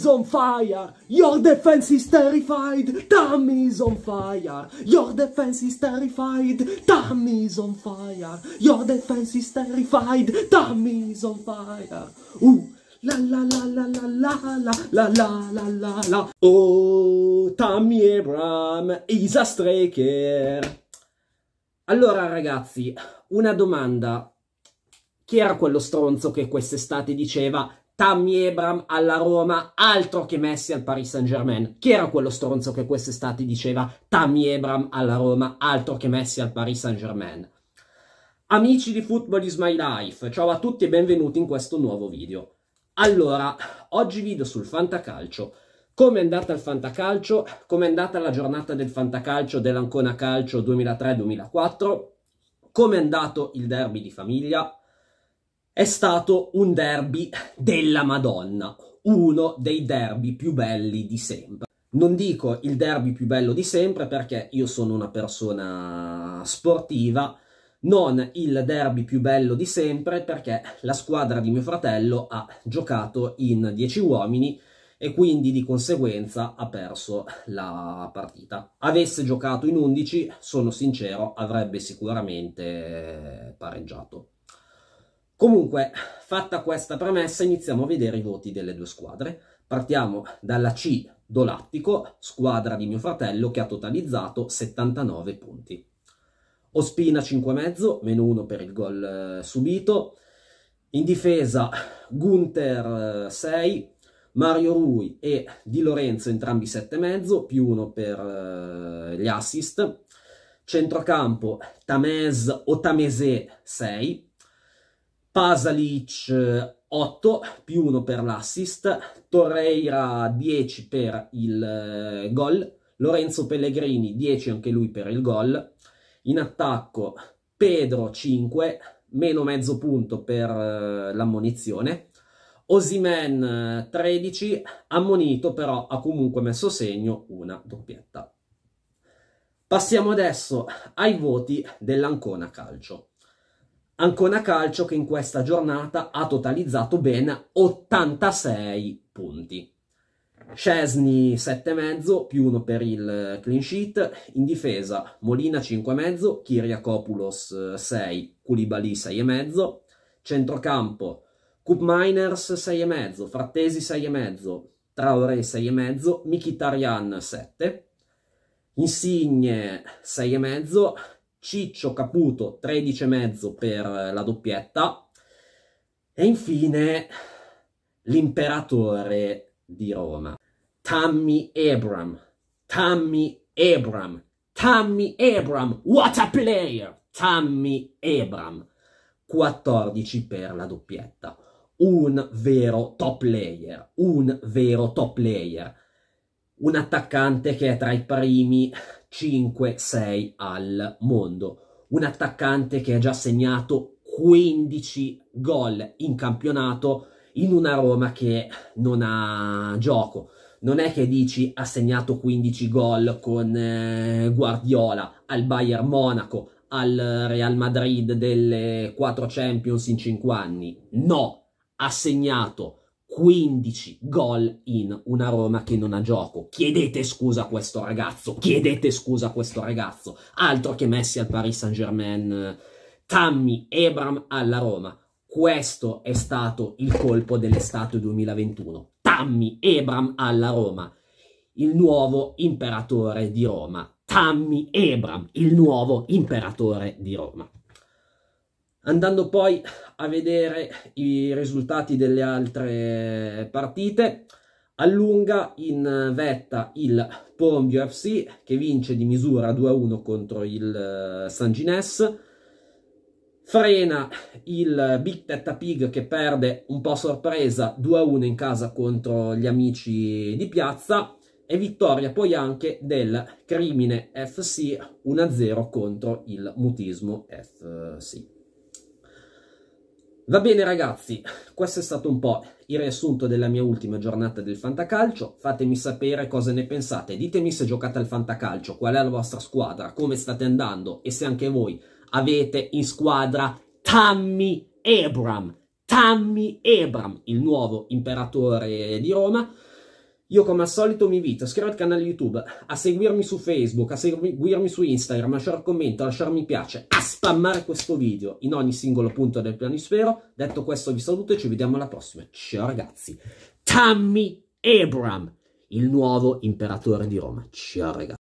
is on fire. Your defense is terrified. Tommy is on fire. Your defense is terrified. Tommy is on fire. Your defense is terrified. Tommy is on fire. Ooh. La la la la la la la la la la la la Oh, Tammy Abram is a striker. Allora ragazzi, una domanda. Chi era quello stronzo che quest'estate diceva Tammy Ebram alla Roma, altro che Messi al Paris Saint Germain. Chi era quello stronzo che quest'estate diceva Tammy Ebram alla Roma, altro che Messi al Paris Saint Germain? Amici di Football is My Life, ciao a tutti e benvenuti in questo nuovo video. Allora, oggi video sul fantacalcio. Come è andata il fantacalcio? Come è andata la giornata del fantacalcio dell'Ancona Calcio 2003-2004? Come è andato il derby di famiglia? È stato un derby della Madonna, uno dei derby più belli di sempre. Non dico il derby più bello di sempre perché io sono una persona sportiva, non il derby più bello di sempre perché la squadra di mio fratello ha giocato in 10 uomini e quindi di conseguenza ha perso la partita. Avesse giocato in 11, sono sincero, avrebbe sicuramente pareggiato. Comunque, fatta questa premessa, iniziamo a vedere i voti delle due squadre. Partiamo dalla C, Dolattico, squadra di mio fratello che ha totalizzato 79 punti. Ospina 5,5, meno 1 per il gol eh, subito. In difesa Gunther 6, eh, Mario Rui e Di Lorenzo entrambi 7,5, più 1 per eh, gli assist. Centrocampo Tamez o Tamese 6, Pasalic 8 eh, più 1 per l'assist, Torreira 10 per il eh, gol, Lorenzo Pellegrini 10 anche lui per il gol, in attacco Pedro 5, meno mezzo punto per eh, l'ammonizione, Osimen 13, ammonito però ha comunque messo segno una doppietta. Passiamo adesso ai voti dell'Ancona Calcio. Ancona Calcio che in questa giornata ha totalizzato ben 86 punti. Scesni 7,5 più 1 per il eh, clean sheet, in difesa Molina 5,5, Kiriakopoulos 6, eh, Koulibaly 6,5, centrocampo Cup Miners 6,5, Frattesi 6,5, Traoré 6,5, Mkhitaryan 7, Insigne 6,5, Ciccio Caputo 13,5 per la doppietta e infine l'imperatore di Roma, Tammy Abram. Tammy Abram. Tammy Abram. What a player! Tammy Abram. 14 per la doppietta. Un vero top player. Un vero top player. Un attaccante che è tra i primi 5-6 al mondo. Un attaccante che ha già segnato 15 gol in campionato in una Roma che non ha gioco. Non è che dici ha segnato 15 gol con eh, Guardiola al Bayern Monaco, al Real Madrid delle 4 Champions in 5 anni. No, ha segnato 15 gol in una Roma che non ha gioco. Chiedete scusa a questo ragazzo, chiedete scusa a questo ragazzo. Altro che Messi al Paris Saint-Germain, Tammy Abram alla Roma. Questo è stato il colpo dell'estate 2021. Tammy Abram alla Roma, il nuovo imperatore di Roma. Tammy Abram, il nuovo imperatore di Roma. Andando poi a vedere i risultati delle altre partite, allunga in vetta il Pombio FC che vince di misura 2-1 contro il eh, San Gines, frena il Big Tetta Pig che perde un po' a sorpresa 2-1 in casa contro gli amici di piazza e vittoria poi anche del Crimine FC 1-0 contro il Mutismo FC. Va bene ragazzi, questo è stato un po' il riassunto della mia ultima giornata del fantacalcio. Fatemi sapere cosa ne pensate, ditemi se giocate al fantacalcio, qual è la vostra squadra, come state andando e se anche voi avete in squadra Tammy Abram, Tammy Abram, il nuovo imperatore di Roma. Io come al solito mi invito a iscrivervi al canale YouTube, a seguirmi su Facebook, a seguirmi su Instagram, a lasciare un commento, a lasciare mi piace, a spammare questo video in ogni singolo punto del pianisfero. Detto questo vi saluto e ci vediamo alla prossima. Ciao ragazzi. Tammy Abram, il nuovo imperatore di Roma. Ciao ragazzi.